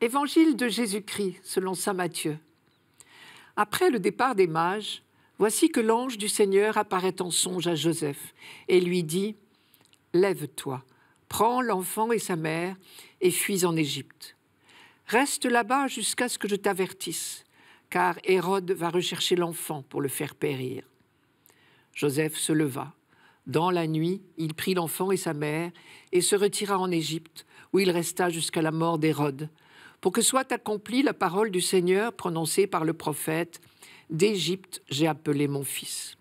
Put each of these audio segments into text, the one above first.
Évangile de Jésus-Christ, selon saint Matthieu. Après le départ des mages, voici que l'ange du Seigneur apparaît en songe à Joseph et lui dit Lève-toi, prends l'enfant et sa mère et fuis en Égypte. Reste là-bas jusqu'à ce que je t'avertisse, car Hérode va rechercher l'enfant pour le faire périr. Joseph se leva. Dans la nuit, il prit l'enfant et sa mère et se retira en Égypte, où il resta jusqu'à la mort d'Hérode pour que soit accomplie la parole du Seigneur prononcée par le prophète D'Égypte j'ai appelé mon fils.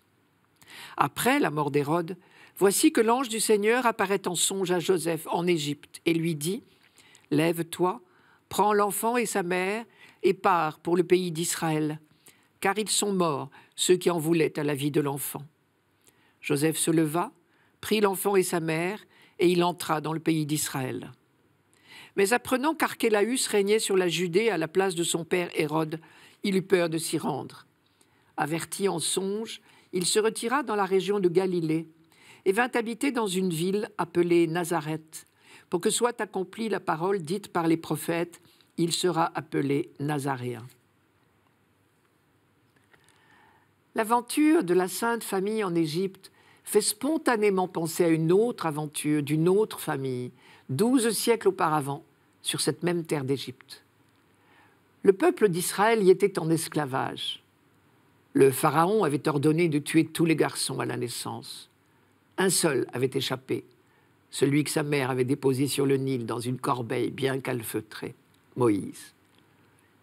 Après la mort d'Hérode, voici que l'ange du Seigneur apparaît en songe à Joseph en Égypte et lui dit Lève-toi, prends l'enfant et sa mère et pars pour le pays d'Israël, car ils sont morts ceux qui en voulaient à la vie de l'enfant. Joseph se leva, prit l'enfant et sa mère, et il entra dans le pays d'Israël. Mais apprenant qu'Archélaüs régnait sur la Judée à la place de son père Hérode, il eut peur de s'y rendre. Averti en songe, il se retira dans la région de Galilée et vint habiter dans une ville appelée Nazareth, pour que soit accomplie la parole dite par les prophètes, il sera appelé Nazaréen. L'aventure de la Sainte Famille en Égypte fait spontanément penser à une autre aventure d'une autre famille, douze siècles auparavant, sur cette même terre d'Égypte. Le peuple d'Israël y était en esclavage. Le Pharaon avait ordonné de tuer tous les garçons à la naissance. Un seul avait échappé, celui que sa mère avait déposé sur le Nil dans une corbeille bien calfeutrée, Moïse.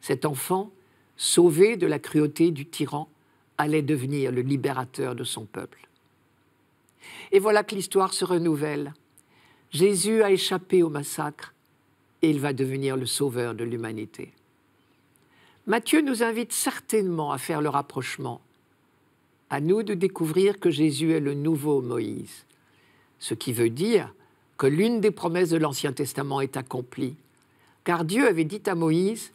Cet enfant, sauvé de la cruauté du tyran, allait devenir le libérateur de son peuple. Et voilà que l'histoire se renouvelle. Jésus a échappé au massacre et il va devenir le sauveur de l'humanité. Matthieu nous invite certainement à faire le rapprochement, à nous de découvrir que Jésus est le nouveau Moïse, ce qui veut dire que l'une des promesses de l'Ancien Testament est accomplie, car Dieu avait dit à Moïse,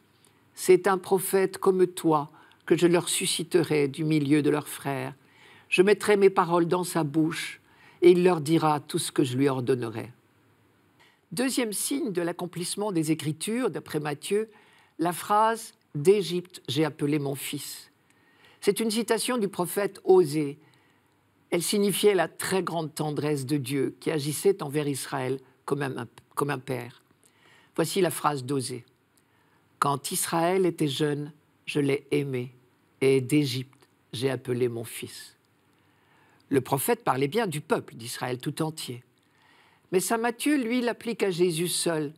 C'est un prophète comme toi que je leur susciterai du milieu de leurs frères, je mettrai mes paroles dans sa bouche, et il leur dira tout ce que je lui ordonnerai. Deuxième signe de l'accomplissement des Écritures, d'après Matthieu, la phrase D'Égypte, j'ai appelé mon fils. C'est une citation du prophète Osée. Elle signifiait la très grande tendresse de Dieu qui agissait envers Israël comme un, comme un père. Voici la phrase d'Osée. Quand Israël était jeune, je l'ai aimé, et d'Égypte, j'ai appelé mon fils. Le prophète parlait bien du peuple d'Israël tout entier. Mais saint Matthieu, lui, l'applique à Jésus seul,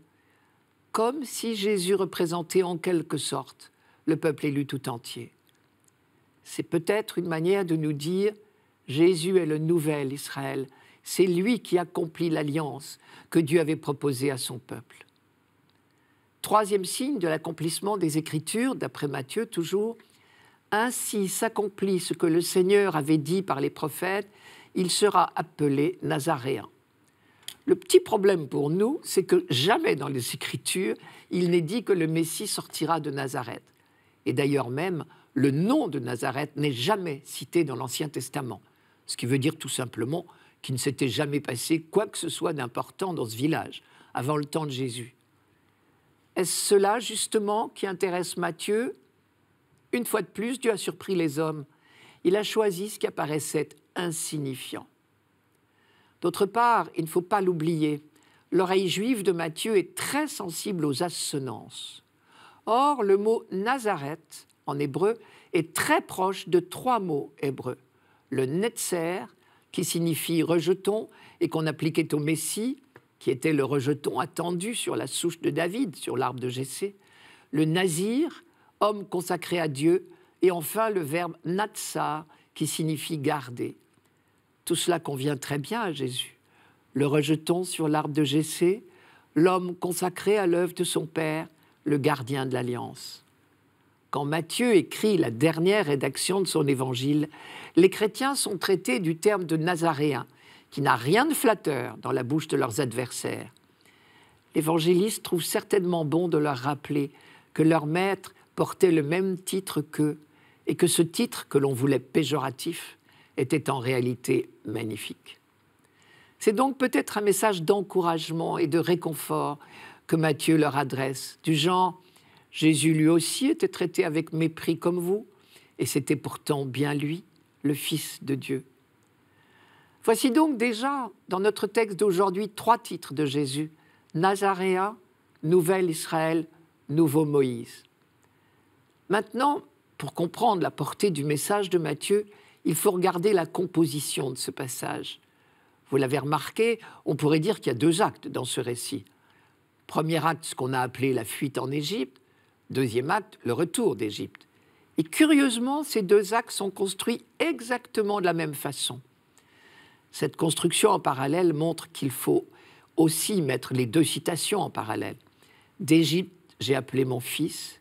comme si Jésus représentait en quelque sorte le peuple élu tout entier. C'est peut-être une manière de nous dire Jésus est le nouvel Israël, c'est lui qui accomplit l'alliance que Dieu avait proposée à son peuple. Troisième signe de l'accomplissement des Écritures, d'après Matthieu toujours, ainsi s'accomplit ce que le Seigneur avait dit par les prophètes, il sera appelé Nazaréen. Le petit problème pour nous, c'est que jamais dans les Écritures, il n'est dit que le Messie sortira de Nazareth. Et d'ailleurs même, le nom de Nazareth n'est jamais cité dans l'Ancien Testament, ce qui veut dire tout simplement qu'il ne s'était jamais passé quoi que ce soit d'important dans ce village avant le temps de Jésus. Est-ce cela justement qui intéresse Matthieu Une fois de plus, Dieu a surpris les hommes. Il a choisi ce qui apparaissait insignifiant. D'autre part, il ne faut pas l'oublier, l'oreille juive de Matthieu est très sensible aux assonances. Or, le mot Nazareth, en hébreu, est très proche de trois mots hébreux. Le Netzer, qui signifie rejeton et qu'on appliquait au Messie, qui était le rejeton attendu sur la souche de David, sur l'arbre de Jessé. Le Nazir, homme consacré à Dieu. Et enfin, le verbe natsa » qui signifie garder. Tout cela convient très bien à Jésus. Le rejeton sur l'arbre de Jessé, l'homme consacré à l'œuvre de son Père, le gardien de l'Alliance. Quand Matthieu écrit la dernière rédaction de son évangile, les chrétiens sont traités du terme de nazaréen, qui n'a rien de flatteur dans la bouche de leurs adversaires. L'évangéliste trouve certainement bon de leur rappeler que leur maître portait le même titre qu'eux et que ce titre que l'on voulait péjoratif était en réalité magnifique. C'est donc peut-être un message d'encouragement et de réconfort que Matthieu leur adresse, du genre Jésus lui aussi était traité avec mépris comme vous, et c'était pourtant bien lui, le Fils de Dieu. Voici donc déjà dans notre texte d'aujourd'hui trois titres de Jésus Nazaréa, Nouvel Israël, Nouveau Moïse. Maintenant, pour comprendre la portée du message de Matthieu, il faut regarder la composition de ce passage. Vous l'avez remarqué, on pourrait dire qu'il y a deux actes dans ce récit. Premier acte, ce qu'on a appelé la fuite en Égypte. Deuxième acte, le retour d'Égypte. Et curieusement, ces deux actes sont construits exactement de la même façon. Cette construction en parallèle montre qu'il faut aussi mettre les deux citations en parallèle. D'Égypte, j'ai appelé mon fils,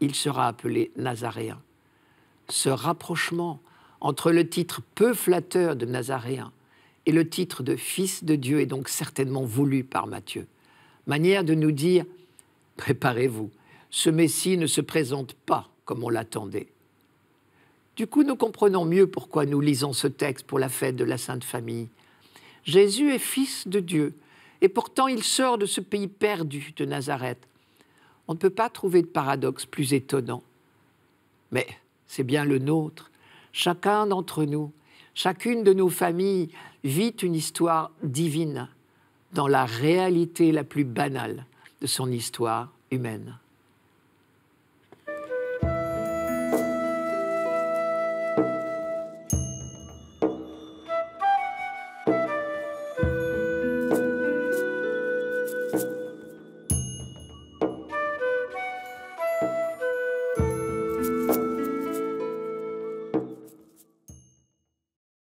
il sera appelé Nazaréen. Ce rapprochement, entre le titre peu flatteur de Nazaréen et le titre de Fils de Dieu est donc certainement voulu par Matthieu. Manière de nous dire Préparez-vous, ce Messie ne se présente pas comme on l'attendait. Du coup, nous comprenons mieux pourquoi nous lisons ce texte pour la fête de la Sainte Famille. Jésus est fils de Dieu, et pourtant il sort de ce pays perdu de Nazareth. On ne peut pas trouver de paradoxe plus étonnant. Mais c'est bien le nôtre. Chacun d'entre nous, chacune de nos familles vit une histoire divine dans la réalité la plus banale de son histoire humaine.